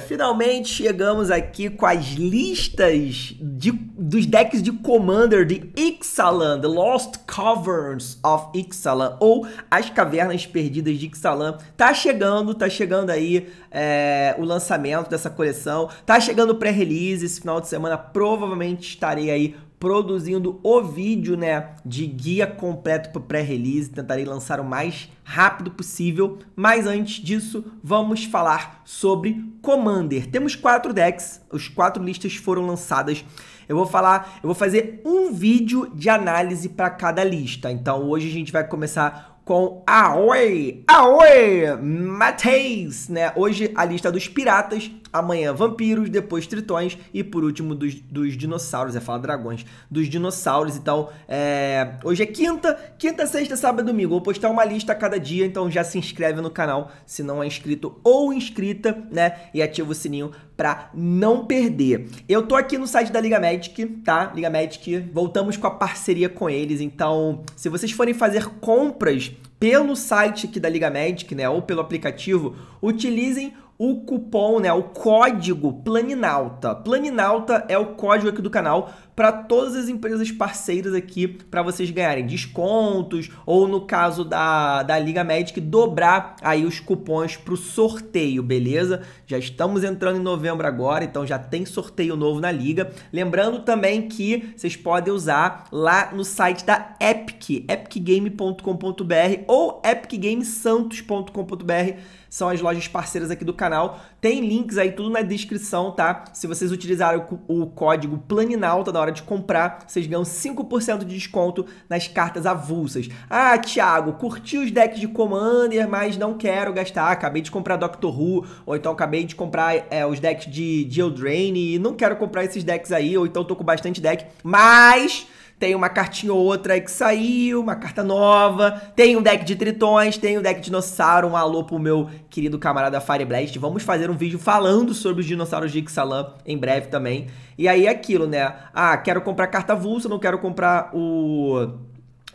finalmente chegamos aqui com as listas de, dos decks de Commander de Ixalan, The Lost Caverns of Ixalan, ou As Cavernas Perdidas de Ixalan. Tá chegando, tá chegando aí é, o lançamento dessa coleção, tá chegando o pré-release, esse final de semana provavelmente estarei aí produzindo o vídeo, né, de guia completo para pré-release, tentarei lançar o mais rápido possível, mas antes disso, vamos falar sobre Commander. Temos quatro decks, os quatro listas foram lançadas. Eu vou falar, eu vou fazer um vídeo de análise para cada lista. Então, hoje a gente vai começar com Aoi, Aoi, Mateis, né? Hoje a lista dos piratas amanhã vampiros, depois tritões e por último dos, dos dinossauros, é falar dragões, dos dinossauros e tal. É... hoje é quinta, quinta, sexta, sábado e domingo. Vou postar uma lista a cada dia, então já se inscreve no canal se não é inscrito ou inscrita, né? E ativa o sininho para não perder. Eu tô aqui no site da Liga Magic, tá? Liga Magic, voltamos com a parceria com eles, então se vocês forem fazer compras pelo site aqui da Liga Magic, né, ou pelo aplicativo, utilizem o cupom, né, o código planinalta planinalta é o código aqui do canal para todas as empresas parceiras aqui para vocês ganharem descontos ou no caso da, da Liga Magic dobrar aí os cupons para o sorteio, beleza? Já estamos entrando em novembro agora, então já tem sorteio novo na Liga. Lembrando também que vocês podem usar lá no site da Epic, epicgame.com.br ou epicgamesantos.com.br, são as lojas parceiras aqui do canal. Tem links aí tudo na descrição, tá? Se vocês utilizarem o, código Planinalta na hora de comprar, vocês ganham 5% de desconto nas cartas avulsas. Ah, Thiago, curti os decks de Commander, mas não quero gastar. Ah, acabei de comprar Doctor Who, ou então acabei de comprar é, os decks de, Geodrain e não quero comprar esses decks aí, ou então tô com bastante deck. Mas tem uma cartinha ou outra aí que saiu, uma carta nova, tem um deck de tritões, tem um deck de dinossauro, um alô pro meu querido camarada Fireblast. Vamos fazer um vídeo falando sobre os dinossauros de Ixalan em breve também. E aí é aquilo, né? Ah, quero comprar carta vulsa, não quero comprar o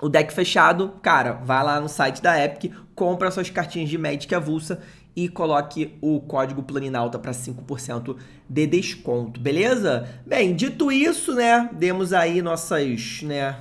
o deck fechado, cara, vai lá no site da Epic, compra suas cartinhas de Magic avulsa e coloque o código Planinalta para 5% de desconto, beleza? Bem, dito isso, né, demos aí nossas, né,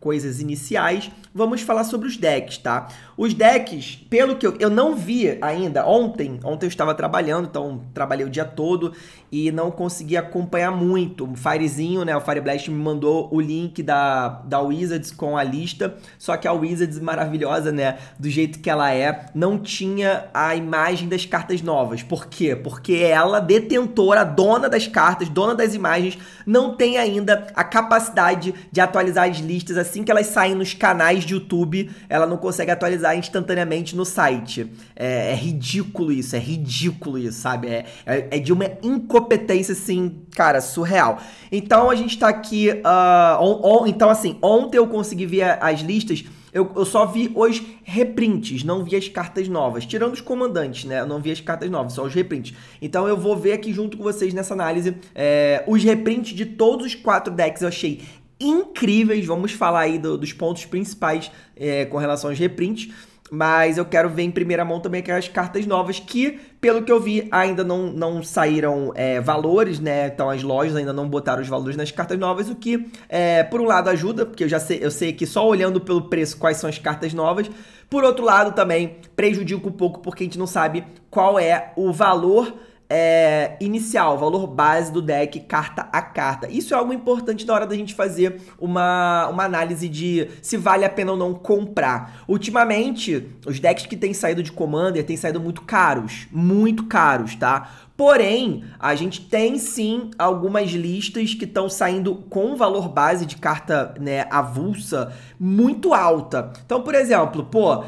coisas iniciais, vamos falar sobre os decks, tá? Os decks, pelo que eu, eu não vi ainda, ontem, ontem eu estava trabalhando, então trabalhei o dia todo e não consegui acompanhar muito. O Firezinho, né, o Fireblast me mandou o link da, da Wizards com a lista, só que a Wizards maravilhosa, né, do jeito que ela é, não tinha a imagem das cartas novas. Por quê? Porque ela, detentora, dona das cartas, dona das imagens, não tem ainda a capacidade de atualizar as listas assim que elas saem nos canais de YouTube, ela não consegue atualizar atualizar instantaneamente no site. É, é ridículo isso, é ridículo isso, sabe? É, é, é de uma incompetência, assim, cara, surreal. Então a gente tá aqui. Uh, on, on, então, assim, ontem eu consegui ver as listas. Eu, eu, só vi os reprints, não vi as cartas novas. Tirando os comandantes, né? Eu não vi as cartas novas, só os reprints. Então eu vou ver aqui junto com vocês nessa análise é, os reprints de todos os quatro decks. Eu achei incríveis. Vamos falar aí do, dos pontos principais é, com relação aos reprints. Mas eu quero ver em primeira mão também aquelas cartas novas que, pelo que eu vi, ainda não, não saíram é, valores, né? Então as lojas ainda não botaram os valores nas cartas novas, o que, é, por um lado, ajuda, porque eu já sei, eu sei que só olhando pelo preço quais são as cartas novas. Por outro lado, também prejudica um pouco, porque a gente não sabe qual é o valor é, inicial, valor base do deck, carta a carta. Isso é algo importante na hora da gente fazer uma, uma análise de se vale a pena ou não comprar. Ultimamente, os decks que têm saído de Commander têm saído muito caros, muito caros, tá? Porém, a gente tem sim algumas listas que estão saindo com valor base de carta né, avulsa muito alta. Então, por exemplo, pô,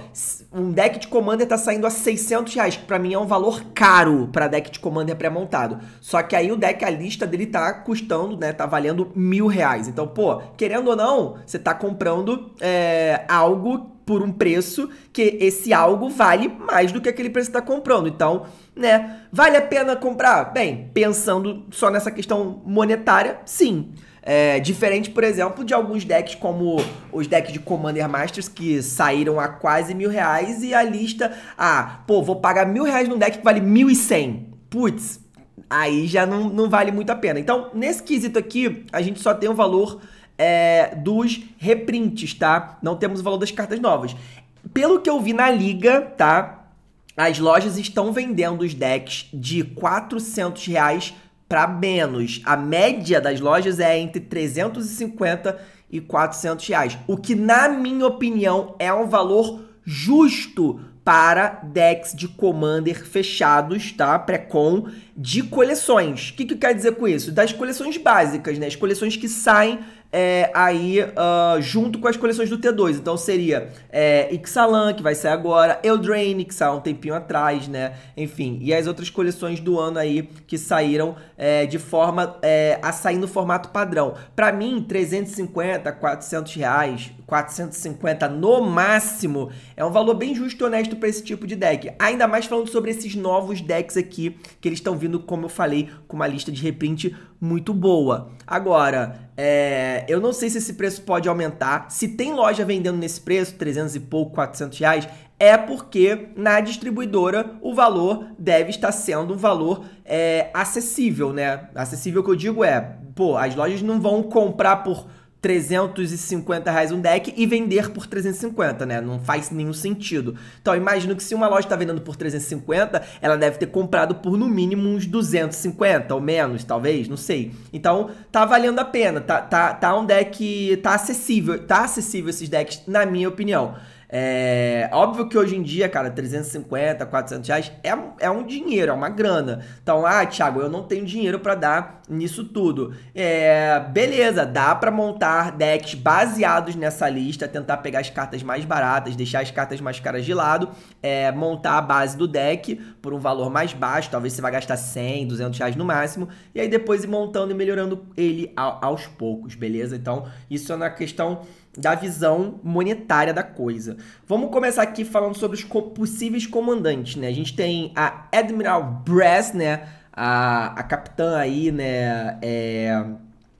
um deck de Commander tá saindo a 600 reais, que pra mim é um valor caro para deck de Commander pré-montado. Só que aí o deck, a lista dele tá custando, né, tá valendo mil reais. Então, pô, querendo ou não, você tá comprando é, algo por um preço que esse algo vale mais do que aquele preço que está comprando. Então, né, vale a pena comprar? Bem, pensando só nessa questão monetária, sim. É, diferente, por exemplo, de alguns decks como os decks de Commander Masters que saíram a quase mil reais e a lista, ah, pô, vou pagar mil reais num deck que vale mil e cem. Putz, aí já não, não vale muito a pena. Então, nesse quesito aqui, a gente só tem um valor é, dos reprints, tá? Não temos o valor das cartas novas. Pelo que eu vi na liga, tá? As lojas estão vendendo os decks de 400 reais para menos. A média das lojas é entre 350 e 400 reais, o que na minha opinião é um valor justo para decks de Commander fechados, tá? Pré-com de coleções. O que, que quer dizer com isso? Das coleções básicas, né? As coleções que saem é, aí uh, junto com as coleções do T2. Então seria é, Ixalan, que vai sair agora, Eldraine, que saiu um tempinho atrás, né? Enfim, e as outras coleções do ano aí que saíram é, de forma é, a sair no formato padrão. Para mim, 350, 400 reais, 450 no máximo, é um valor bem justo e honesto para esse tipo de deck. Ainda mais falando sobre esses novos decks aqui, que eles estão vindo, como eu falei, com uma lista de reprint muito boa. Agora, é, eu não sei se esse preço pode aumentar. Se tem loja vendendo nesse preço, 300 e pouco, 400 reais, é porque na distribuidora o valor deve estar sendo um valor é, acessível, né? Acessível que eu digo é, pô, as lojas não vão comprar por 350 reais um deck e vender por 350, né? Não faz nenhum sentido. Então, imagino que se uma loja está vendendo por 350, ela deve ter comprado por no mínimo uns 250 ou menos, talvez, não sei. Então, tá valendo a pena, tá, tá, tá um deck, tá acessível, tá acessível esses decks, na minha opinião. É, óbvio que hoje em dia, cara, 350, 400 reais é, é um dinheiro, é uma grana. Então, ah, Thiago, eu não tenho dinheiro para dar nisso tudo. É, beleza, dá para montar decks baseados nessa lista, tentar pegar as cartas mais baratas, deixar as cartas mais caras de lado, é, montar a base do deck por um valor mais baixo, talvez você vai gastar 100, 200 reais no máximo, e aí depois ir montando e melhorando ele aos poucos, beleza? Então, isso é na questão da visão monetária da coisa. Vamos começar aqui falando sobre os possíveis comandantes, né? A gente tem a Admiral Brass, né? A, a capitã aí, né? É,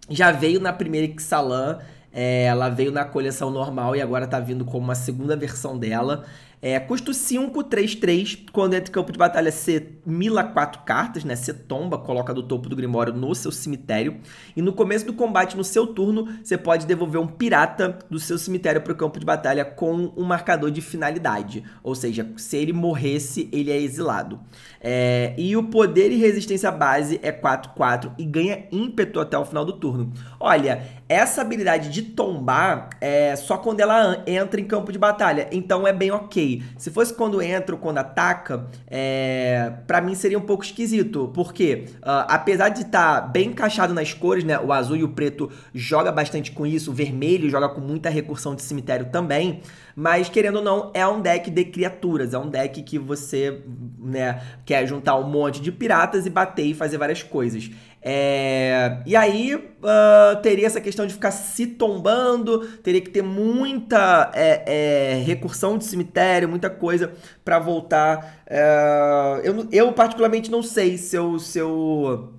já veio na primeira Ixalan é, ela veio na coleção normal e agora tá vindo como uma segunda versão dela. É, custo 533, quando entra em campo de batalha você mila quatro cartas, né? Você tomba, coloca do topo do Grimório no seu cemitério. E no começo do combate, no seu turno, você pode devolver um pirata do seu cemitério para o campo de batalha com um marcador de finalidade. Ou seja, se ele morresse, ele é exilado. É, e o poder e resistência base é 4-4 e ganha ímpeto até o final do turno. Olha, essa habilidade de tombar é só quando ela entra em campo de batalha, então é bem ok. Se fosse quando entra ou quando ataca, é... para mim seria um pouco esquisito, porque uh, ah, apesar de estar tá bem encaixado nas cores, né, o azul e o preto joga bastante com isso, o vermelho joga com muita recursão de cemitério também, mas querendo ou não, é um deck de criaturas, é um deck que você né, quer juntar um monte de piratas e bater e fazer várias coisas. É, e aí uh, teria essa questão de ficar se tombando, teria que ter muita é, é, recursão de cemitério, muita coisa para voltar. É, eu, eu, particularmente, não sei se eu, se, eu,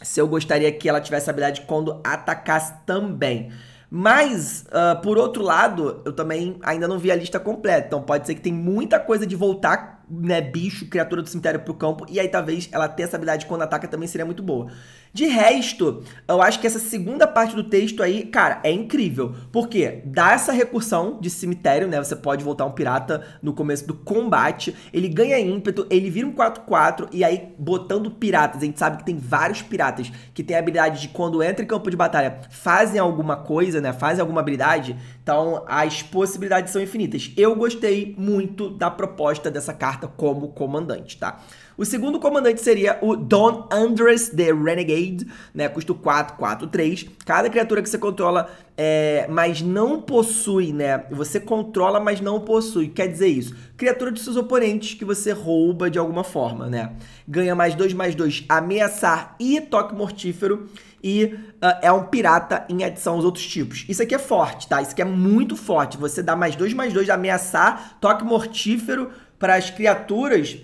se eu gostaria que ela tivesse a habilidade quando atacasse também. Mas, uh, por outro lado, eu também ainda não vi a lista completa, então pode ser que tem muita coisa de voltar né, bicho, criatura do cemitério pro campo, e aí talvez ela ter essa habilidade quando ataca também seria muito boa. De resto, eu acho que essa segunda parte do texto aí, cara, é incrível. Porque dá essa recursão de cemitério, né? Você pode voltar um pirata no começo do combate. Ele ganha ímpeto, ele vira um 4-4. E aí, botando piratas, a gente sabe que tem vários piratas que tem a habilidade de quando entra em campo de batalha, fazem alguma coisa, né? Fazem alguma habilidade. Então, as possibilidades são infinitas. Eu gostei muito da proposta dessa carta carta como comandante, tá? O segundo comandante seria o Don Andres the Renegade, né? Custo 4, 4, 3. Cada criatura que você controla, é, mas não possui, né? Você controla, mas não possui. Quer dizer isso? Criatura de seus oponentes que você rouba de alguma forma, né? Ganha mais 2, mais 2, ameaçar e toque mortífero. E uh, é um pirata em adição aos outros tipos. Isso aqui é forte, tá? Isso aqui é muito forte. Você dá mais 2, mais 2, ameaçar, toque mortífero para as criaturas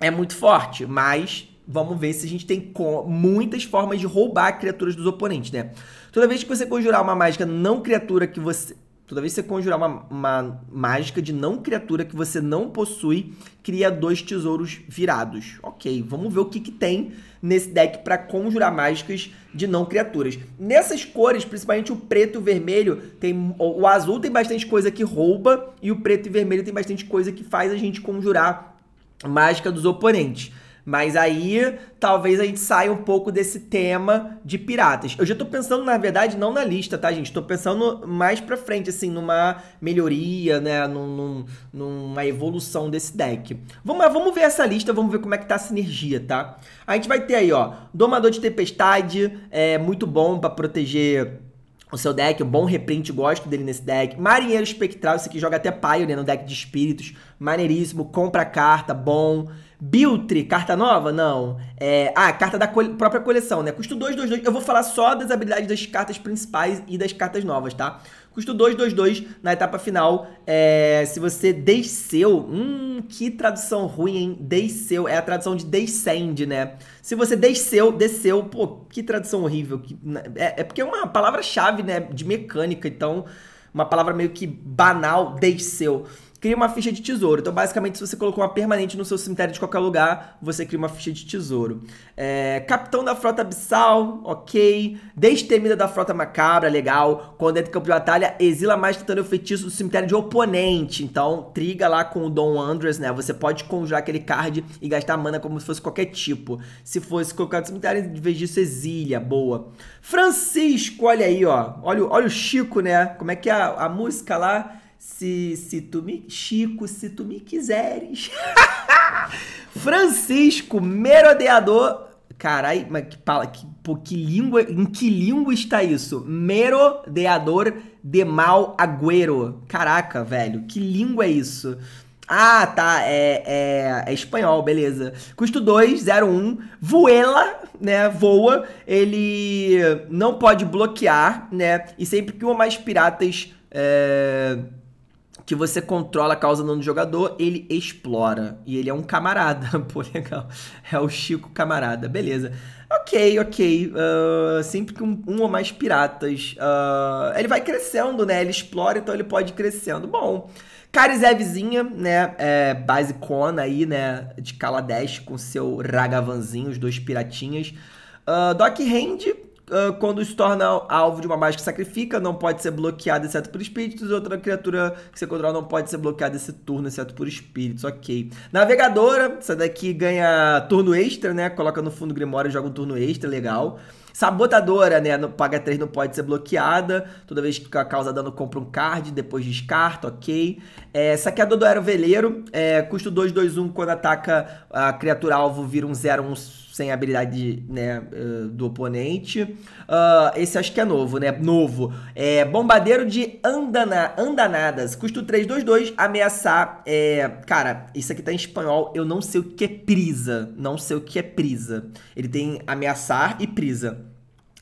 é muito forte, mas vamos ver se a gente tem muitas formas de roubar criaturas dos oponentes, né? Toda vez que você conjurar uma mágica não criatura que você Toda vez que você conjurar uma, uma, mágica de não criatura que você não possui, cria dois tesouros virados. Ok, vamos ver o que, que tem nesse deck para conjurar mágicas de não criaturas. Nessas cores, principalmente o preto e o vermelho, tem, o azul tem bastante coisa que rouba e o preto e vermelho tem bastante coisa que faz a gente conjurar mágica dos oponentes. Mas aí talvez a gente saia um pouco desse tema de piratas. Eu já tô pensando, na verdade, não na lista, tá, gente? Tô pensando mais pra frente, assim, numa melhoria, né? Num, num, numa evolução desse deck. Vamos, vamos ver essa lista, vamos ver como é que tá a sinergia, tá? A gente vai ter aí, ó, Domador de Tempestade, é muito bom para proteger o seu deck, um bom reprint, gosto dele nesse deck. Marinheiro Espectral, esse aqui joga até Pioneer né, no deck de espíritos, maneiríssimo, compra carta, bom. Biltre, carta nova? Não. É, ah, carta da própria coleção, né? Custo 2, 2, 2. Eu vou falar só das habilidades das cartas principais e das cartas novas, tá? Custo 2, 2, 2 na etapa final. É, se você desceu... Hum, que tradução ruim, hein? Desceu. É a tradução de descend, né? Se você desceu, desceu... Pô, que tradução horrível. Né? É, é porque é uma palavra-chave, né? De mecânica, então... Uma palavra meio que banal, desceu cria uma ficha de tesouro. Então, basicamente, se você colocou uma permanente no seu cemitério de qualquer lugar, você cria uma ficha de tesouro. É, capitão da Frota Abissal, ok. Destemida da Frota Macabra, legal. Quando entra em campo de batalha, exila mais tentando o feitiço do cemitério de oponente. Então, triga lá com o Dom Andres, né? Você pode conjurar aquele card e gastar mana como se fosse qualquer tipo. Se fosse colocado no cemitério, em vez disso, exilia Boa. Francisco, olha aí, ó. Olha, olha o Chico, né? Como é que é a, a música lá? se, se tu me. Chico, se tu me quiseres. Francisco, merodeador. Carai, mas que, fala, que, pô, que língua, em que língua está isso? Merodeador de mal agüero. Caraca, velho, que língua é isso? Ah, tá, é, é, é espanhol, beleza. Custo 2, 1. Voela, né, voa. Ele não pode bloquear, né? E sempre que uma mais piratas... É que você controla causando dano do jogador, ele explora. E ele é um camarada. Pô, legal. É o Chico camarada. Beleza. Ok, ok. Uh, sempre que um, um, ou mais piratas. Uh, ele vai crescendo, né? Ele explora, então ele pode ir crescendo. Bom. Karizevzinha, né? É, basicona aí, né? De Kaladesh com seu Ragavanzinho, os dois piratinhas. Uh, Doc Hand, ah, quando se torna alvo de uma mágica que sacrifica, não pode ser bloqueada exceto por espíritos. Outra criatura que você controla não pode ser bloqueada esse turno exceto por espíritos. Ok. Navegadora, essa daqui ganha turno extra, né? Coloca no fundo Grimório e joga um turno extra, legal. Sabotadora, né? No, paga 3 não pode ser bloqueada. Toda vez que causa dano, compra um card, depois descarta, ok. É, saqueador do aeroveleiro. É, custo 2, 2, 1. Quando ataca a criatura alvo, vira um 0, 1. Um sem habilidade né, do oponente. Uh, esse acho que é novo, né? Novo. É, bombardeiro de andana, andanadas. Custo 3, 2, 2. Ameaçar. É, cara, isso aqui tá em espanhol. Eu não sei o que é prisa. Não sei o que é prisa. Ele tem ameaçar e prisa.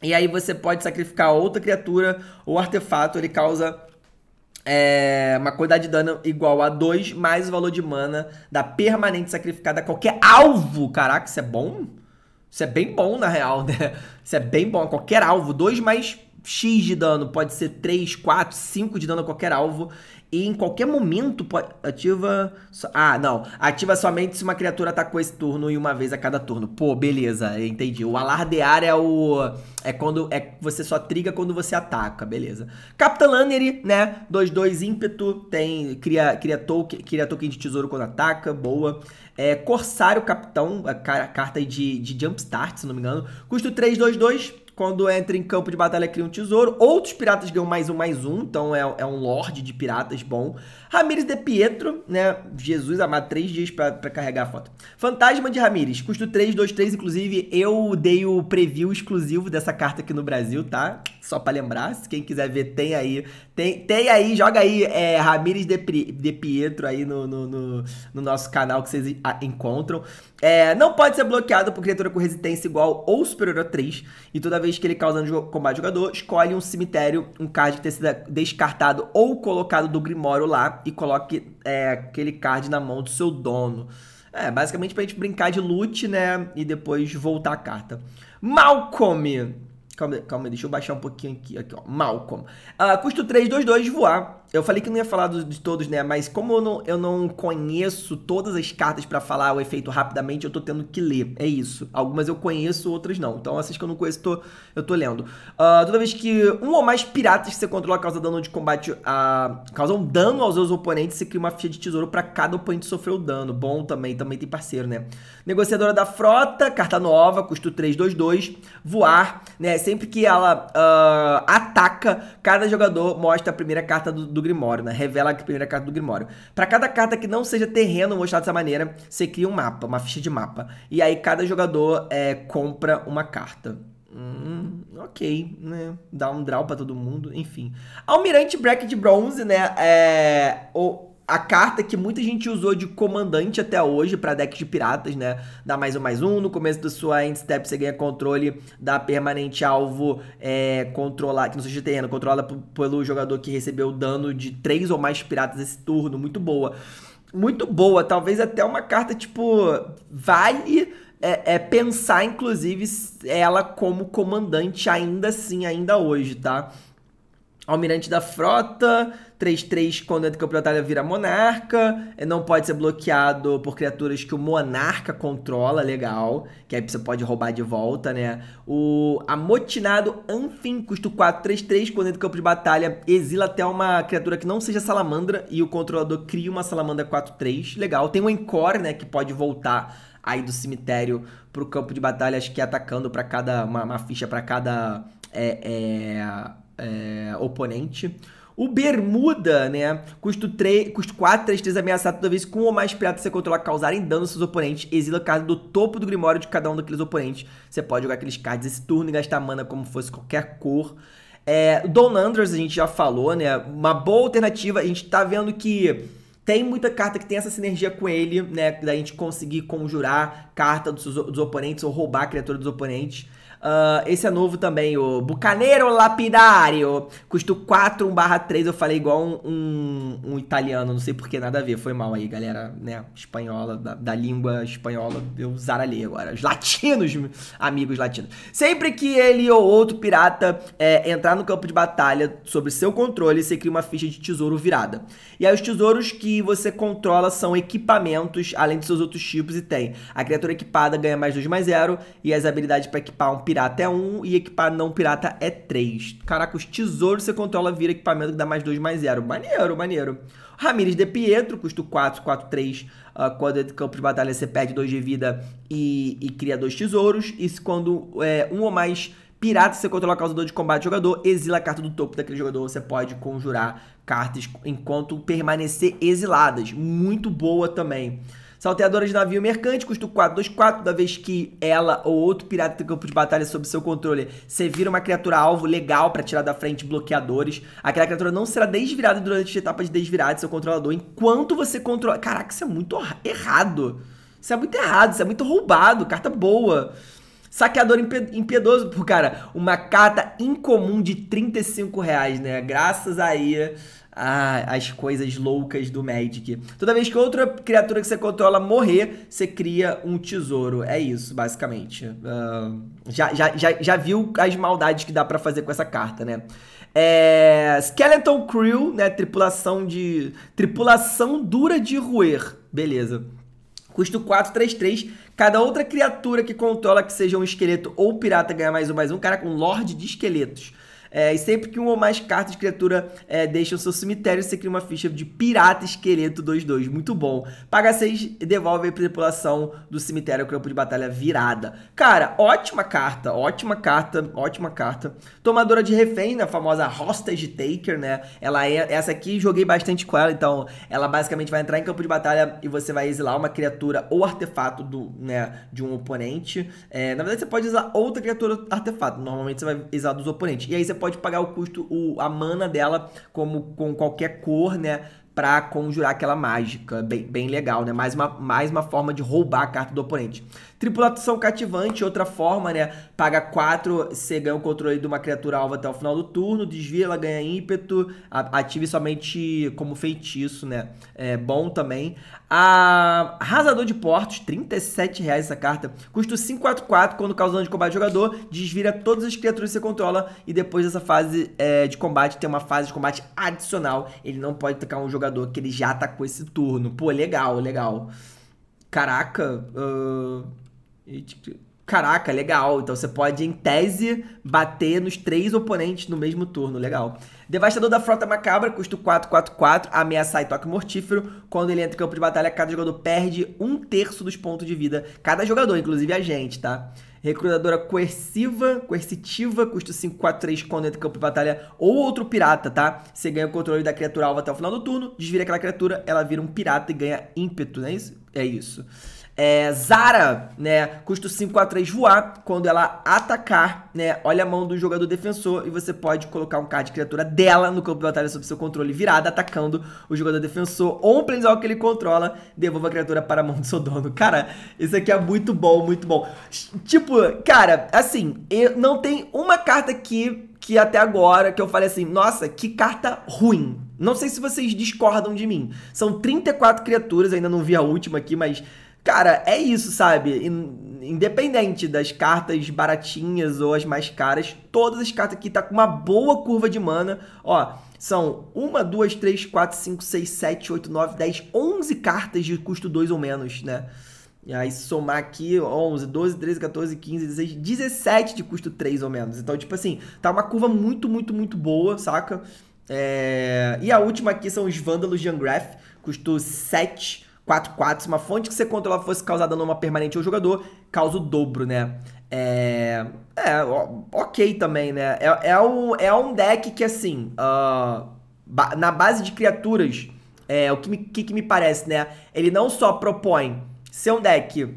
E aí você pode sacrificar outra criatura ou artefato. Ele causa é uma quantidade de dano igual a 2 mais o valor de mana da permanente sacrificada a qualquer alvo. Caraca, isso é bom? Isso é bem bom, na real, né? Isso é bem bom. Qualquer alvo, dois mais X de dano, pode ser 3, 4, 5 de dano a qualquer alvo. E em qualquer momento pode... ativa. Ah, não. Ativa somente se uma criatura atacou esse turno e uma vez a cada turno. Pô, beleza, entendi. O alardear é o. É quando. É você só triga quando você ataca, beleza. Capitã Lannery, né? 2-2 ímpeto. Tem. Cria, cria, token, cria token de tesouro quando ataca. Boa. É, Corsário Capitão, a carta de, de Jumpstart, se não me engano. Custo 3-2-2 quando entra em campo de batalha, cria um tesouro. Outros piratas ganham mais um, mais um. Então é, é um lorde de piratas bom. Ramires de Pietro, né? Jesus amado, três dias para carregar a foto. Fantasma de Ramires, custo 3, 2, 3. Inclusive, eu dei o preview exclusivo dessa carta aqui no Brasil, tá? Só para lembrar, se quem quiser ver, tem aí. Tem, tem aí, joga aí é, Ramires de, de Pietro aí no, no, no, no nosso canal que vocês ah, encontram. É, não pode ser bloqueado por criatura com resistência igual ou superior a 3. E toda vez que ele causa um combate ao jogador, escolhe um cemitério, um card que tenha sido descartado ou colocado do Grimório lá e coloque é, aquele card na mão do seu dono. É, basicamente pra gente brincar de loot, né? E depois voltar a carta. Malcolm! Calma, calma deixa eu baixar um pouquinho aqui, aqui ó. Malcolm. Uh, custo 3, 2, 2, voar. Eu falei que não ia falar do, de todos, né? Mas como eu não, eu não conheço todas as cartas para falar o efeito rapidamente, eu tô tendo que ler. É isso. Algumas eu conheço, outras não. Então essas que eu não conheço, tô, eu tô lendo. Uh, toda vez que um ou mais piratas que você controla causa dano de combate a. causam dano aos seus oponentes, você cria uma ficha de tesouro para cada oponente sofrer o dano. Bom também, também tem parceiro, né? Negociadora da frota, carta nova, custo 3, 2, 2, voar, né? sempre que ela uh, ataca, cada jogador mostra a primeira carta do, do, Grimório, né? Revela a primeira carta do Grimório. Para cada carta que não seja terreno mostrado dessa maneira, você cria um mapa, uma ficha de mapa. E aí cada jogador é, compra uma carta. Hum, ok, né? Dá um draw pra todo mundo, enfim. Almirante Black de Bronze, né? É, o, a carta que muita gente usou de comandante até hoje para decks de piratas, né? Dá mais um, mais um. No começo da sua end step, você ganha controle da permanente alvo é, que não seja terreno, controlada pelo jogador que recebeu dano de três ou mais piratas esse turno. Muito boa. Muito boa. Talvez até uma carta, tipo, vale é, é pensar, inclusive, ela como comandante ainda assim, ainda hoje, tá? Almirante da Frota, 3-3 quando entra no campo de batalha vira monarca, é, não pode ser bloqueado por criaturas que o monarca controla, legal, que aí você pode roubar de volta, né? O Amotinado Anfim, custo 4-3-3, quando entra no campo de batalha, exila até uma criatura que não seja salamandra e o controlador cria uma salamandra 4-3, legal. Tem o um Encore, né, que pode voltar aí do cemitério pro campo de batalha, acho que é atacando para cada, uma, uma ficha para cada... É, é é, oponente. O Bermuda, né? Custo 3, custo 4, 3, 3 ameaçado toda vez com ou mais piratas você controlar causarem dano aos seus oponentes. Exila a carta do topo do Grimório de cada um daqueles oponentes. Você pode jogar aqueles cards esse turno e gastar mana como fosse qualquer cor. É, Don Andrews, a gente já falou, né? Uma boa alternativa. A gente tá vendo que tem muita carta que tem essa sinergia com ele, né? Da gente conseguir conjurar carta dos, dos oponentes ou roubar a criatura dos oponentes. Uh, esse é novo também, o Bucaneiro Lapidário. Custo 4, 1 barra 3. Eu falei igual um, um, um, italiano, não sei por que, nada a ver. Foi mal aí, galera, né? Espanhola, da, da língua espanhola. Eu ali agora. Os latinos, amigos latinos. Sempre que ele ou outro pirata é, entrar no campo de batalha sobre seu controle, você cria uma ficha de tesouro virada. E aí os tesouros que você controla são equipamentos, além de seus outros tipos, e tem. A criatura equipada ganha mais 2 mais 0. E as habilidades para equipar um pirata pirata é 1 e equipado não pirata é 3. Caraca, os tesouros você controla vira equipamento que dá mais 2, mais 0. Maneiro, maneiro. Ramires de Pietro, custo 4, 4, 3. Uh, quando é de campo de batalha, você perde 2 de vida e, e cria 2 tesouros. E quando é, um ou mais Pirata, você controla o causador de combate do jogador, exila a carta do topo daquele jogador, você pode conjurar cartas enquanto permanecer exiladas. Muito boa também. Salteadora de navio mercante, custo 424, da vez que ela ou outro pirata do campo de batalha sob seu controle, você vira uma criatura alvo legal para tirar da frente bloqueadores. Aquela criatura não será desvirada durante a etapa de desvirada de seu controlador, enquanto você controla... Caraca, isso é muito errado. Isso é muito errado, isso é muito roubado, carta boa. Saqueador impiedoso, cara, uma carta incomum de 35 reais, né? Graças aí ah, as coisas loucas do Magic. Toda vez que outra criatura que você controla morrer, você cria um tesouro. É isso, basicamente. Uh, já, já, já, já viu as maldades que dá para fazer com essa carta, né? É, Skeleton Crew, né? Tripulação de. Tripulação dura de roer. Beleza. Custo 4, 3, 3. Cada outra criatura que controla que seja um esqueleto ou pirata ganha mais um, mais um. Cara, com Lorde de Esqueletos. É, e sempre que uma ou mais cartas de criatura é, deixam seu cemitério, você cria uma ficha de pirata esqueleto 2-2. Muito bom. Paga 6 e devolve a tripulação do cemitério ao campo de batalha virada. Cara, ótima carta, ótima carta, ótima carta. Tomadora de refém, né, a famosa Hostage Taker, né? Ela é, essa aqui joguei bastante com ela, então ela basicamente vai entrar em campo de batalha e você vai exilar uma criatura ou artefato do, né, de um oponente. É, na verdade, você pode usar outra criatura artefato. Normalmente você vai exilar dos oponentes. E aí você pode pode pagar o custo, o, a mana dela como com qualquer cor, né? Pra conjurar aquela mágica. Bem, bem legal, né? Mais uma, mais uma forma de roubar a carta do oponente. Tripulação cativante, outra forma, né? Paga 4, você ganha o controle de uma criatura alva até o final do turno, desvia, ela ganha ímpeto, ative somente como feitiço, né? É bom também. A Arrasador de Portos, reais essa carta. Custa 544 quando causa dano de combate do jogador, desvira todas as criaturas que você controla e depois dessa fase é, de combate tem uma fase de combate adicional. Ele não pode atacar um jogador que ele já atacou esse turno. Pô, legal, legal. Caraca, uh... E, tipo, caraca, legal. Então você pode, em tese, bater nos três oponentes no mesmo turno. Legal. Devastador da Frota Macabra, custo 4, 4, 4, ameaçar e toque mortífero. Quando ele entra em campo de batalha, cada jogador perde um terço dos pontos de vida. Cada jogador, inclusive a gente, tá? Recrutadora coerciva, coercitiva, custo 5, 4, 3, quando entra em campo de batalha, ou outro pirata, tá? Você ganha o controle da criatura alva até o final do turno, desvira aquela criatura, ela vira um pirata e ganha ímpeto, não é isso? É isso. É, Zara, né, custa 5 a 3 voar, quando ela atacar, né, olha a mão do jogador defensor e você pode colocar um card de criatura dela no campo de batalha sob seu controle virada, atacando o jogador defensor ou um planeswalker que ele controla, devolva a criatura para a mão do seu dono. Cara, isso aqui é muito bom, muito bom. Tipo, cara, assim, não tem uma carta aqui que até agora que eu falei assim, nossa, que carta ruim. Não sei se vocês discordam de mim. São 34 criaturas, ainda não vi a última aqui, mas Cara, é isso, sabe? Independente das cartas baratinhas ou as mais caras, todas as cartas aqui tá com uma boa curva de mana. Ó, são 1, 2, 3, 4, 5, 6, 7, 8, 9, 10, 11 cartas de custo 2 ou menos, né? E aí, somar aqui, 11, 12, 13, 14, 15, 16, 17 de custo 3 ou menos. Então, tipo assim, tá uma curva muito, muito, muito boa, saca? É... E a última aqui são os Vândalos de Ungraph, custo 7 4 4 se uma fonte que você controla fosse causada numa permanente ao jogador, causa o dobro, né? É. É, ok também, né? É, é, um, é um deck que, assim. Uh, ba na base de criaturas, é, o que me, que, que me parece, né? Ele não só propõe ser um deck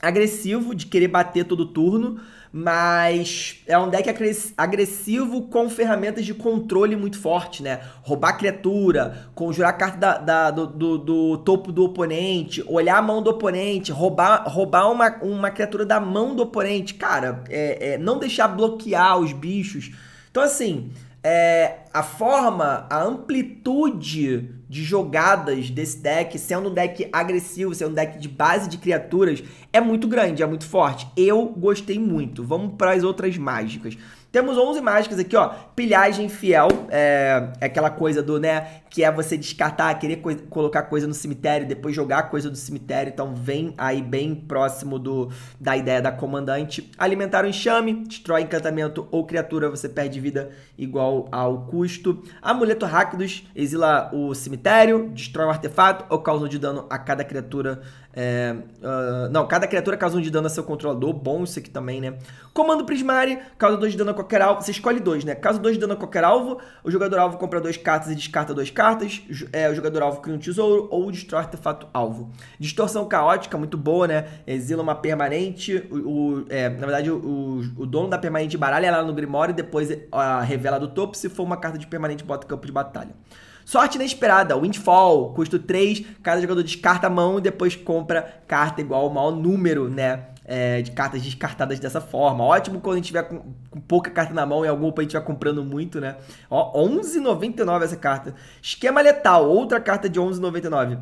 agressivo, de querer bater todo turno, mas é um deck agressivo com ferramentas de controle muito forte, né? Roubar criatura, conjurar a carta da, da, do, do, do, topo do oponente, olhar a mão do oponente, roubar, roubar uma, uma criatura da mão do oponente, cara, é, é não deixar bloquear os bichos. Então, assim, é, a forma, a amplitude de jogadas desse deck, sendo um deck agressivo, sendo um deck de base de criaturas, é muito grande, é muito forte. Eu gostei muito. Vamos para as outras mágicas. Temos 11 mágicas aqui, ó. Pilhagem fiel, é, é aquela coisa do, né, que é você descartar, querer colocar coisa no cemitério, depois jogar coisa do cemitério. Então vem aí bem próximo do da ideia da comandante. Alimentar o enxame, destrói encantamento ou criatura, você perde vida igual ao custo. Amuleto Ráquidos. exila o cemitério, destrói um artefato ou causa de dano a cada criatura é, uh, não, cada criatura causa um de dano a seu controlador. Bom isso aqui também, né? Comando Prismari, causa 2 de dano a qualquer alvo. Você escolhe dois, né? Causa 2 de dano a qualquer alvo, o jogador alvo compra duas cartas e descarta duas cartas. É, o jogador alvo cria um tesouro ou destrói artefato alvo. Distorção caótica, muito boa, né? Exila uma permanente. O, o é, na verdade, o, o, dono da permanente baralha ela é no Grimório e depois a, revela do topo. Se for uma carta de permanente, bota campo de batalha. Sorte inesperada, Windfall, custo 3, cada jogador descarta a mão e depois compra carta igual ao maior número, né? É, de cartas descartadas dessa forma. Ótimo quando a gente tiver com, com pouca carta na mão e algum para a gente vai comprando muito, né? Ó, 11,99 essa carta. Esquema Letal, outra carta de 11,99.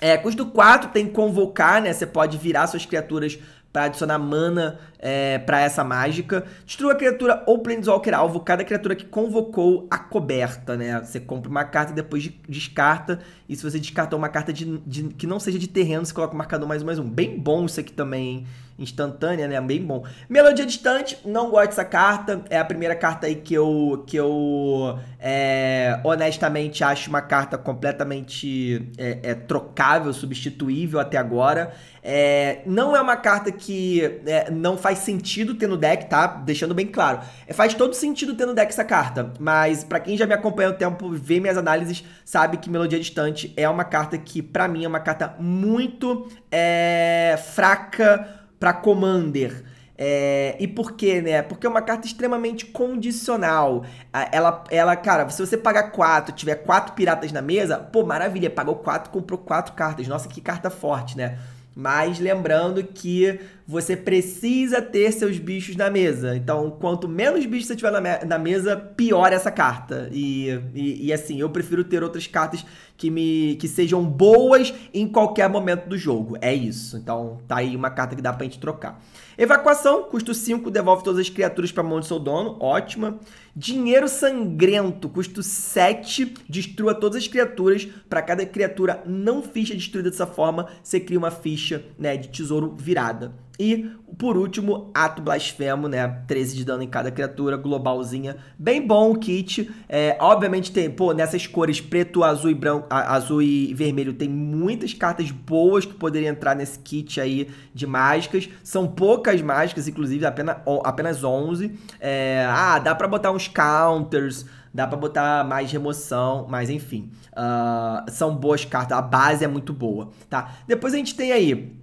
É, custo 4 tem convocar, né? Você pode virar suas criaturas para adicionar mana é, para essa mágica. Destrua a criatura ou Planeswalker alvo, cada criatura que convocou a coberta, né? Você compra uma carta e depois descarta. E se você descartou uma carta de, de, que não seja de terreno, você coloca o marcador mais um, mais um. Bem bom isso aqui também, hein? instantânea, né? Bem bom. Melodia Distante, não gosto dessa carta. É a primeira carta aí que eu, que eu é, honestamente acho uma carta completamente é, é, trocável, substituível até agora. É, não é uma carta que é, não faz sentido ter no deck, tá? Deixando bem claro. É, faz todo sentido ter no deck essa carta, mas para quem já me acompanha o tempo, vê minhas análises, sabe que Melodia Distante é uma carta que, para mim, é uma carta muito é, fraca para Commander. É, e por quê, né? Porque é uma carta extremamente condicional. Ela, ela, cara, se você pagar quatro, tiver quatro piratas na mesa, pô, maravilha, pagou quatro, comprou quatro cartas. Nossa, que carta forte, né? Mas lembrando que você precisa ter seus bichos na mesa. Então, quanto menos bichos você tiver na, me na mesa, pior essa carta. E, e, e assim, eu prefiro ter outras cartas que me que sejam boas em qualquer momento do jogo. É isso. Então, tá aí uma carta que dá pra gente trocar. Evacuação, custo 5, devolve todas as criaturas para mão do seu dono. Ótima. Dinheiro sangrento, custo 7, destrua todas as criaturas. Para cada criatura não ficha destruída dessa forma, você cria uma ficha né, de tesouro virada. E, por último, ato blasfemo, né? 13 de dano em cada criatura, globalzinha. Bem bom o kit. É, obviamente tem, pô, nessas cores preto, azul e branco, azul e vermelho, tem muitas cartas boas que poderiam entrar nesse kit aí de mágicas. São poucas mágicas, inclusive, apenas, apenas 11. É, ah, dá para botar uns counters, dá para botar mais remoção, mas enfim. Uh, são boas cartas, a base é muito boa, tá? Depois a gente tem aí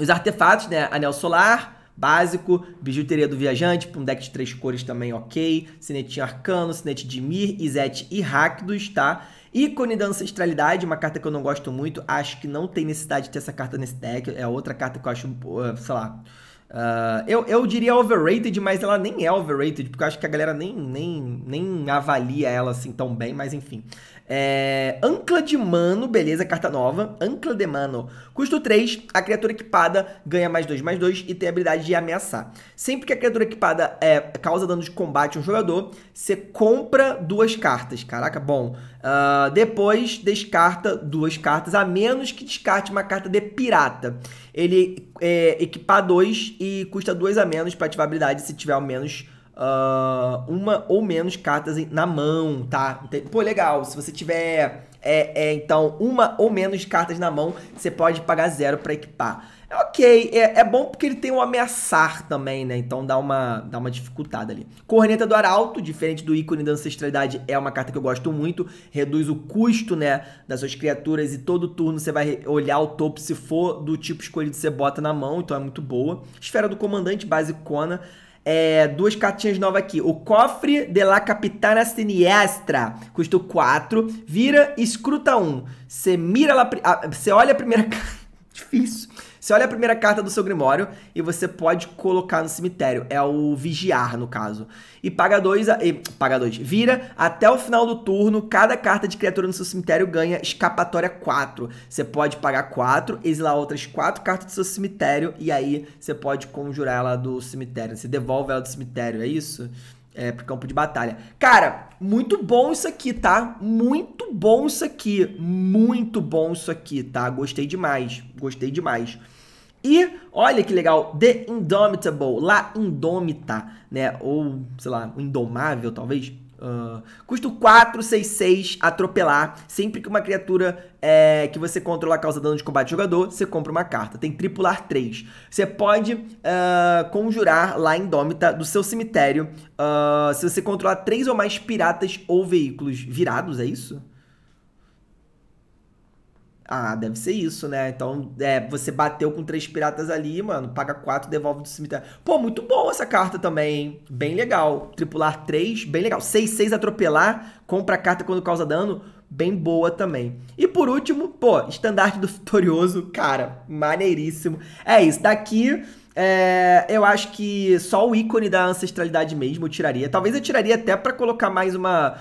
os artefatos, né? Anel solar, básico, bijuteria do viajante, um deck de três cores também ok, sinetinho arcano, sinete de Mir, Izete e Rakdos, tá? Ícone da Ancestralidade, uma carta que eu não gosto muito, acho que não tem necessidade de ter essa carta nesse deck, é outra carta que eu acho, é, sei lá... Uh, eu, eu diria overrated, mas ela nem é overrated, porque eu acho que a galera nem, nem, nem avalia ela assim tão bem, mas enfim. É, Ancla de Mano, beleza, carta nova. Ancla de Mano. Custo 3, a criatura equipada ganha mais 2, mais 2 e tem a habilidade de ameaçar. Sempre que a criatura equipada é, causa dano de combate a um jogador, você compra duas cartas. Caraca, bom. Uh, depois descarta duas cartas, a menos que descarte uma carta de pirata. Ele é, equipa 2 e custa 2 a menos para ativar a habilidade se tiver ao menos uh, uma ou menos cartas na mão, tá? Pô, legal, se você tiver é, é, então uma ou menos cartas na mão, você pode pagar zero para equipar. É ok, é, é, bom porque ele tem um ameaçar também, né? Então dá uma, dá uma dificultada ali. Corneta do Arauto, diferente do ícone da ancestralidade, é uma carta que eu gosto muito. Reduz o custo, né, das suas criaturas e todo turno você vai olhar o topo se for do tipo escolhido você bota na mão, então é muito boa. Esfera do Comandante, base Kona. É, duas cartinhas novas aqui. O cofre de la Capitana Siniestra. Custa 4. Vira, escruta 1. Um. Você mira lá. Você olha a primeira carta. Difícil. Você olha a primeira carta do seu Grimório e você pode colocar no cemitério. É o Vigiar, no caso. E paga dois. A... E, paga dois. Vira até o final do turno. Cada carta de criatura no seu cemitério ganha escapatória 4. Você pode pagar 4, exilar outras 4 cartas do seu cemitério. E aí você pode conjurar ela do cemitério. Você devolve ela do cemitério, é isso? é, pro campo de batalha. Cara, muito bom isso aqui, tá? Muito bom isso aqui. Muito bom isso aqui, tá? Gostei demais. Gostei demais. E olha que legal, The Indomitable, lá Indomita, né? Ou, sei lá, o Indomável, talvez. Uh, custo 4, 6, 6, atropelar. Sempre que uma criatura é, que você controla causa dano de combate jogador, você compra uma carta. Tem tripular 3. Você pode uh, conjurar lá em Dômita do seu cemitério uh, se você controlar 3 ou mais piratas ou veículos virados, é isso? Ah, deve ser isso, né? Então, é, você bateu com três piratas ali, mano, paga quatro, devolve do cemitério. Pô, muito bom essa carta também, hein? Bem legal. Tripular três, bem legal. Seis, seis atropelar, compra a carta quando causa dano, bem boa também. E por último, pô, estandarte do vitorioso, cara, maneiríssimo. É isso, daqui... É, eu acho que só o ícone da ancestralidade mesmo eu tiraria. Talvez eu tiraria até para colocar mais uma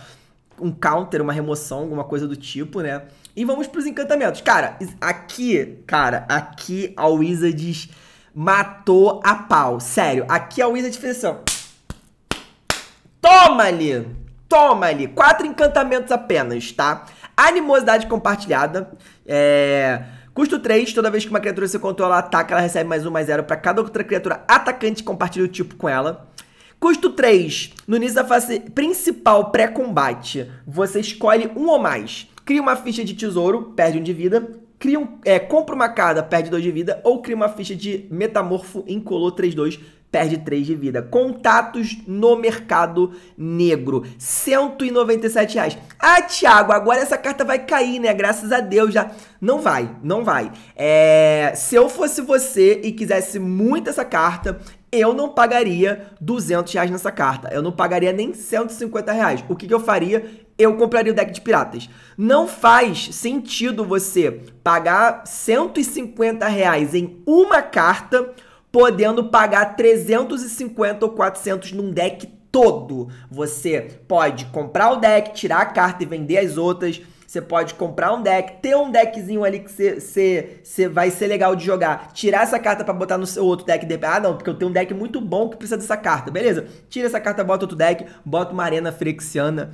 um counter, uma remoção, alguma coisa do tipo, né? E vamos pros encantamentos. Cara, aqui, cara, aqui a Wizards matou a pau. Sério, aqui a Wizards fez assim, ó. Toma-lhe! Toma-lhe! Quatro encantamentos apenas, tá? Animosidade compartilhada. É... Custo 3, toda vez que uma criatura se controla ataca, ela recebe mais um, mais zero para cada outra criatura atacante que compartilha o tipo com ela. Custo 3, no início da fase principal pré-combate, você escolhe um ou mais cria uma ficha de tesouro, perde um de vida, cria um, é, compra uma cada, perde 2 de vida, ou cria uma ficha de metamorfo incolor 3-2, perde 3 de vida. Contatos no mercado negro, 197 reais. Ah, Thiago, agora essa carta vai cair, né? Graças a Deus já. Não vai, não vai. É... Se eu fosse você e quisesse muito essa carta, eu não pagaria 200 reais nessa carta. Eu não pagaria nem 150 reais. O que, que eu faria? eu compraria o deck de piratas. Não faz sentido você pagar 150 reais em uma carta, podendo pagar 350 ou 400 num deck todo. Você pode comprar o deck, tirar a carta e vender as outras. Você pode comprar um deck, ter um deckzinho ali que você vai ser legal de jogar. Tirar essa carta para botar no seu outro deck. De... Ah, não, porque eu tenho um deck muito bom que precisa dessa carta. Beleza, tira essa carta, bota outro deck, bota uma arena frexiana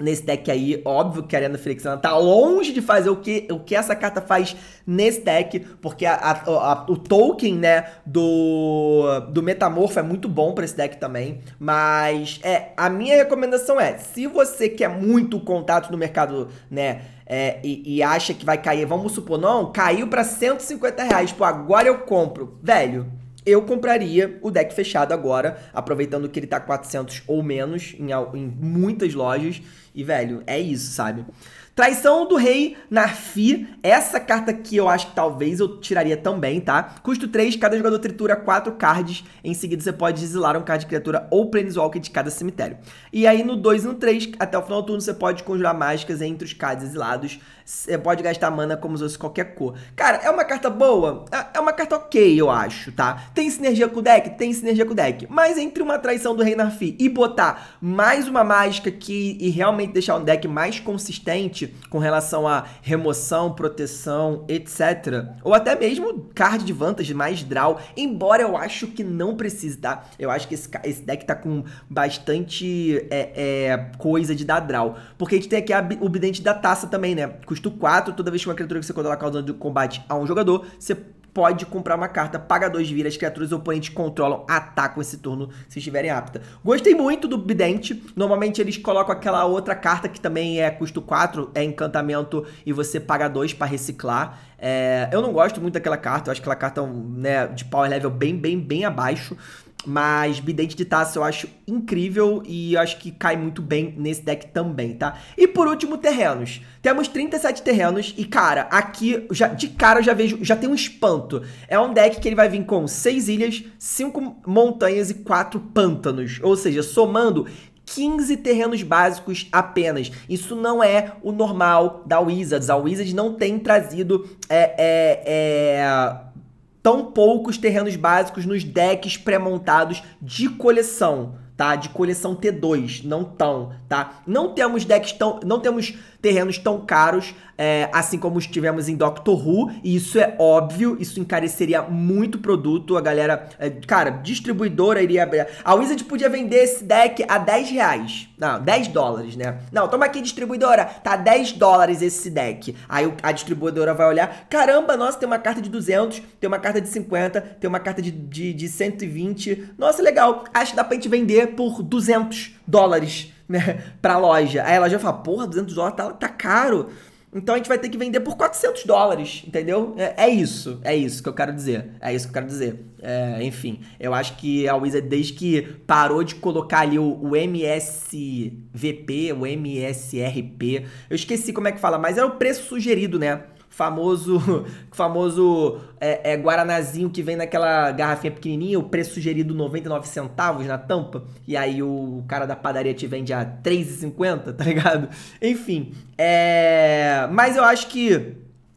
nesse deck aí, óbvio que a Arena Felixiana tá longe de fazer o que, o que essa carta faz nesse deck, porque a, a, a, o token, né, do, do Metamorfo é muito bom para esse deck também, mas é, a minha recomendação é, se você quer muito contato no mercado, né, é, e, e, acha que vai cair, vamos supor, não, caiu para 150 reais, pô, agora eu compro, velho, eu compraria o deck fechado agora, aproveitando que ele tá 400 ou menos em, em muitas lojas. E, velho, é isso, sabe? Traição do rei Narfi. Essa carta aqui eu acho que talvez eu tiraria também, tá? Custo 3, cada jogador tritura 4 cards. Em seguida você pode exilar um card de criatura ou planeswalker de cada cemitério. E aí no 2 e no 3, até o final do turno, você pode conjurar mágicas entre os cards exilados. Você pode gastar mana como se fosse qualquer cor. Cara, é uma carta boa? É, é uma carta ok, eu acho, tá? Tem sinergia com o deck? Tem sinergia com o deck. Mas entre uma traição do rei Narfi e botar mais uma mágica aqui e realmente deixar um deck mais consistente com relação a remoção, proteção, etc. Ou até mesmo card de vantagem mais draw, embora eu acho que não precise, tá? Eu acho que esse, esse deck tá com bastante é, é, coisa de dar draw. Porque a gente tem aqui a, o bidente da taça também, né? Custo 4, toda vez que uma criatura que você controla causando combate a um jogador, você pode comprar uma carta, paga 2 de vira as criaturas oponentes controlam, atacam esse turno se estiverem apta. Gostei muito do Bidente, normalmente eles colocam aquela outra carta que também é custo 4, é encantamento e você paga 2 para reciclar. É, eu não gosto muito daquela carta, eu acho que aquela carta né, de power level bem, bem, bem abaixo, mas Bidente de Taça eu acho incrível e acho que cai muito bem nesse deck também, tá? E por último, terrenos. Temos 37 terrenos e, cara, aqui já, de cara eu já vejo, já tem um espanto. É um deck que ele vai vir com 6 ilhas, 5 montanhas e 4 pântanos. Ou seja, somando 15 terrenos básicos apenas. Isso não é o normal da Wizards. A Wizards não tem trazido... É, é, é tão poucos terrenos básicos nos decks pré-montados de coleção, tá? De coleção T2, não tão, tá? Não temos decks tão, não temos terrenos tão caros, é, assim como tivemos em Doctor Who, e isso é óbvio, isso encareceria muito produto, a galera, é, cara, distribuidora iria... A Wizard podia vender esse deck a 10 reais, não, 10 dólares, né? Não, toma aqui, distribuidora. Tá 10 dólares esse deck. Aí a distribuidora vai olhar. Caramba, nossa, tem uma carta de 200, tem uma carta de 50, tem uma carta de, de, de 120. Nossa, legal. Acho que dá pra gente vender por 200 dólares, né? Pra loja. Aí a loja fala, porra, 200 dólares tá, tá caro. Então a gente vai ter que vender por 400 dólares, entendeu? É, é isso, é isso que eu quero dizer. É isso que eu quero dizer. É, enfim, eu acho que a Wizard, desde que parou de colocar ali o, o, MSVP, o MSRP, eu esqueci como é que fala, mas era o preço sugerido, né? famoso famoso é, é, guaranazinho que vem naquela garrafinha pequenininha, o preço sugerido 99 centavos na tampa, e aí o cara da padaria te vende a 3,50, tá ligado? Enfim, é... mas eu acho que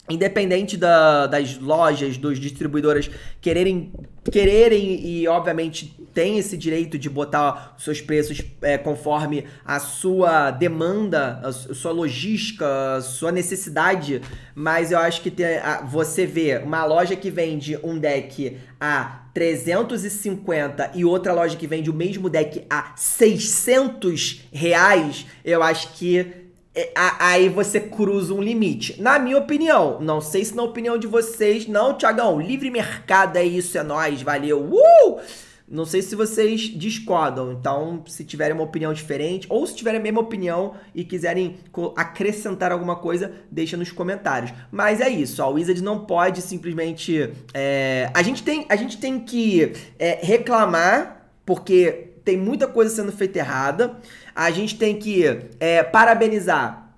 independente da, das lojas, dos distribuidores quererem quererem e, obviamente, tem esse direito de botar os seus preços é, conforme a sua demanda, a sua logística, a sua necessidade, mas eu acho que ter, a, você vê uma loja que vende um deck a 350 e outra loja que vende o mesmo deck a 600 reais, eu acho que é, aí você cruza um limite. Na minha opinião, não sei se na opinião de vocês, não, Tiagão, livre mercado é isso, é nós, valeu. Uh! Não sei se vocês discordam, então se tiverem uma opinião diferente ou se tiverem a mesma opinião e quiserem acrescentar alguma coisa, deixa nos comentários. Mas é isso, a Wizard não pode simplesmente. É... A, gente tem, a gente tem que é, reclamar, porque tem muita coisa sendo feita errada. A gente tem que é, parabenizar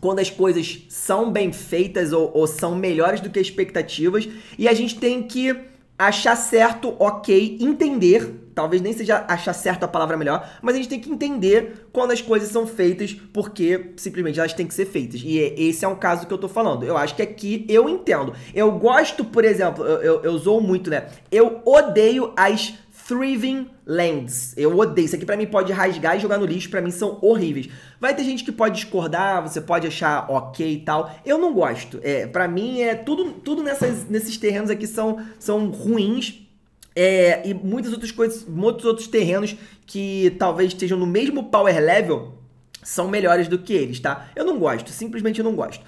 quando as coisas são bem feitas ou, ou, são melhores do que expectativas. E a gente tem que achar certo, ok, entender. Talvez nem seja achar certo a palavra melhor, mas a gente tem que entender quando as coisas são feitas, porque simplesmente elas têm que ser feitas. E é, esse é um caso que eu tô falando. Eu acho que aqui eu entendo. Eu gosto, por exemplo, eu, eu, eu zoo muito, né? Eu odeio as Thriving Lands. Eu odeio. Isso aqui para mim pode rasgar e jogar no lixo, para mim são horríveis. Vai ter gente que pode discordar, você pode achar ok e tal. Eu não gosto. É, para mim é tudo, tudo nessas, nesses terrenos aqui são, são ruins. É, e muitas outras coisas, muitos outros terrenos que talvez estejam no mesmo power level são melhores do que eles, tá? Eu não gosto, simplesmente eu não gosto.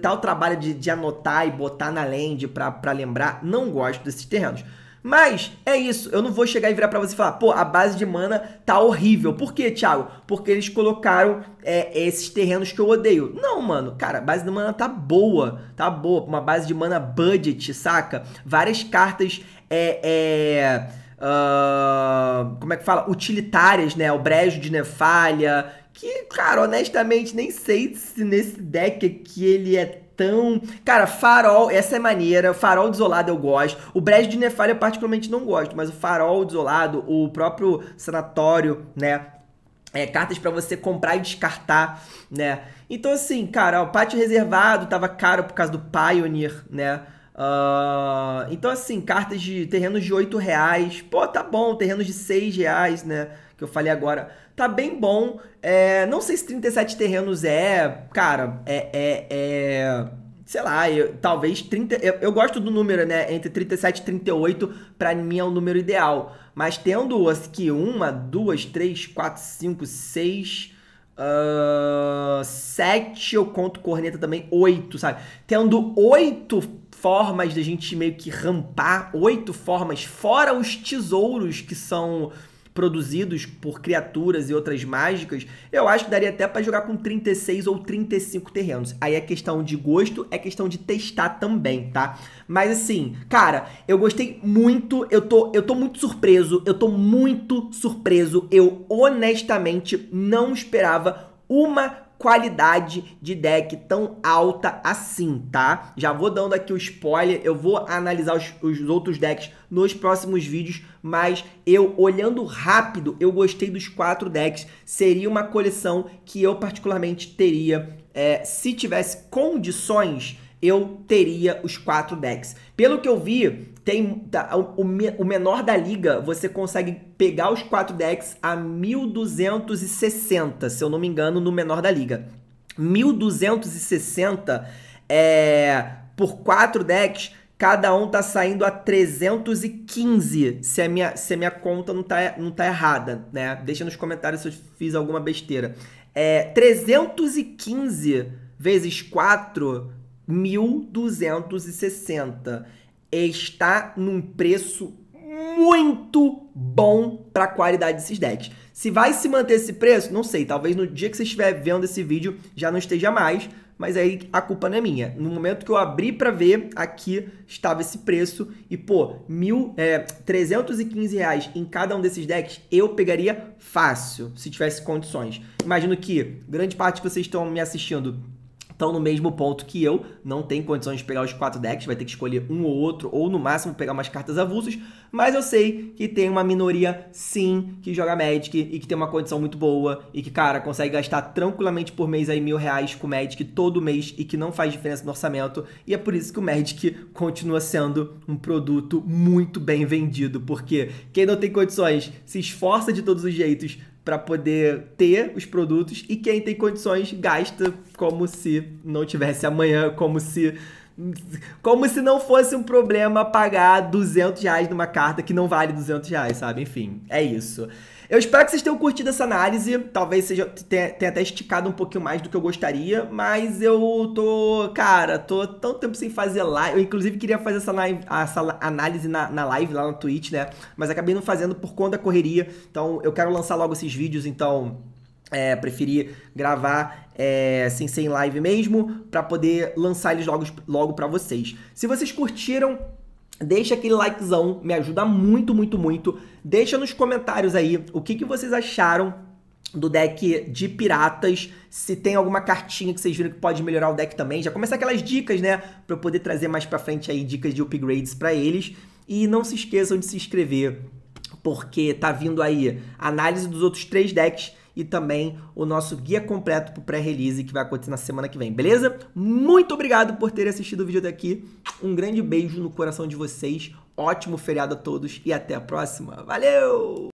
Tal trabalho de, de anotar e botar na land pra, pra lembrar, não gosto desses terrenos. Mas é isso, eu não vou chegar e virar pra você e falar, pô, a base de mana tá horrível. Por quê, Thiago? Porque eles colocaram é, esses terrenos que eu odeio. Não, mano, cara, a base de mana tá boa, tá boa. Uma base de mana budget, saca? Várias cartas é, é... Uh, como é que fala? Utilitárias, né? O brejo de Nefalha. Que, cara, honestamente, nem sei se nesse deck aqui ele é tão. Cara, farol, essa é maneira. Farol desolado eu gosto. O Brejo de Nefalha eu particularmente não gosto, mas o farol desolado, o próprio sanatório, né? É, cartas para você comprar e descartar, né? Então, assim, cara, o pátio reservado tava caro por causa do Pioneer, né? Uh, então, assim, cartas de terrenos de 8 reais. Pô, tá bom, terrenos de 6 reais, né? Que eu falei agora tá bem bom. É, não sei se 37 terrenos é, cara, é, é, é sei lá, eu, talvez 30. Eu, eu, gosto do número, né? Entre 37 e 38, pra mim é o número ideal. Mas tendo aqui assim, uma, duas, três, quatro, cinco, seis. Uh, sete eu conto corneta também, oito, sabe? Tendo oito formas da gente meio que rampar, oito formas, fora os tesouros que são produzidos por criaturas e outras mágicas, eu acho que daria até para jogar com 36 ou 35 terrenos. Aí é questão de gosto, é questão de testar também, tá? Mas assim, cara, eu gostei muito, eu tô, eu tô muito surpreso, eu tô muito surpreso. Eu honestamente não esperava uma qualidade de deck tão alta assim, tá? Já vou dando aqui o spoiler, eu vou analisar os, os outros decks nos próximos vídeos, mas eu olhando rápido, eu gostei dos quatro decks. Seria uma coleção que eu particularmente teria é, se tivesse condições eu teria os quatro decks. Pelo que eu vi, tem tá, o, o, menor da liga, você consegue pegar os quatro decks a 1260, se eu não me engano, no menor da liga. 1260 é por quatro decks, cada um tá saindo a 315, se a minha, se a minha conta não tá, não tá errada, né? Deixa nos comentários se eu fiz alguma besteira. É, 315 vezes 4 1260. Está num preço muito bom para a qualidade desses decks. Se vai se manter esse preço, não sei. Talvez no dia que você estiver vendo esse vídeo já não esteja mais, mas aí a culpa não é minha. No momento que eu abri para ver, aqui estava esse preço e pô, R$ é, 315 reais em cada um desses decks eu pegaria fácil, se tivesse condições. Imagino que grande parte que vocês estão me assistindo estão no mesmo ponto que eu, não tem condições de pegar os quatro decks, vai ter que escolher um ou outro, ou no máximo pegar umas cartas avulsas, mas eu sei que tem uma minoria sim que joga Magic e que tem uma condição muito boa e que, cara, consegue gastar tranquilamente por mês aí mil reais com Magic todo mês e que não faz diferença no orçamento, e é por isso que o Magic continua sendo um produto muito bem vendido, porque quem não tem condições se esforça de todos os jeitos para poder ter os produtos e quem tem condições gasta como se não tivesse amanhã, como se como se não fosse um problema pagar 200 reais numa carta que não vale 200 reais, sabe? Enfim, é isso. Eu espero que vocês tenham curtido essa análise. Talvez seja tenha, tenha até esticado um pouquinho mais do que eu gostaria, mas eu tô, cara, tô tanto tempo sem fazer live. Eu inclusive queria fazer essa, live, essa análise na, na live lá na Twitch, né? Mas acabei não fazendo por conta da correria. Então eu quero lançar logo esses vídeos, então é, preferi gravar é, sem ser em live mesmo, para poder lançar eles logo, logo para vocês. Se vocês curtiram, Deixa aquele likezão, me ajuda muito, muito, muito. Deixa nos comentários aí o que, que vocês acharam do deck de piratas, se tem alguma cartinha que vocês viram que pode melhorar o deck também. Já começa aquelas dicas, né, para eu poder trazer mais para frente aí dicas de upgrades para eles. E não se esqueçam de se inscrever, porque tá vindo aí análise dos outros três decks e também o nosso guia completo para pré-release que vai acontecer na semana que vem, beleza? Muito obrigado por ter assistido o vídeo daqui. Um grande beijo no coração de vocês. Ótimo feriado a todos e até a próxima. Valeu!